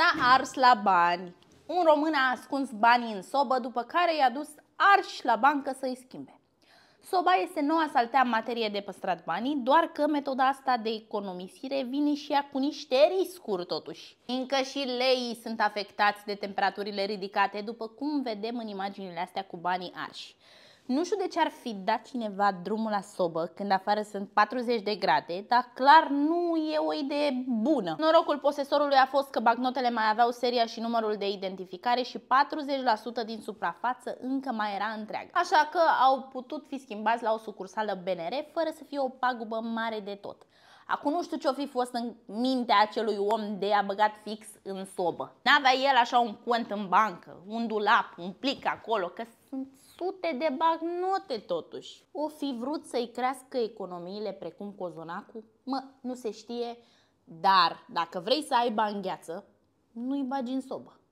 S-a ars la bani. Un român a ascuns banii în sobă, după care i-a dus arși la bancă să-i schimbe. Soba este noua saltea în materie de păstrat banii, doar că metoda asta de economisire vine și ea cu niște riscuri totuși. Încă și leii sunt afectați de temperaturile ridicate, după cum vedem în imaginile astea cu banii arși. Nu știu de ce ar fi dat cineva drumul la sobă când afară sunt 40 de grade, dar clar nu e o idee bună. Norocul posesorului a fost că bagnotele mai aveau seria și numărul de identificare și 40% din suprafață încă mai era întreagă. Așa că au putut fi schimbați la o sucursală BNR fără să fie o pagubă mare de tot. Acum nu știu ce-o fi fost în mintea acelui om de a băgat fix în sobă. N-avea el așa un cont în bancă, un dulap, un plic acolo, că sunt sute de bagnote totuși. O fi vrut să-i crească economiile precum cozonacul? Mă, nu se știe, dar dacă vrei să ai bani gheață, nu-i bagi în sobă.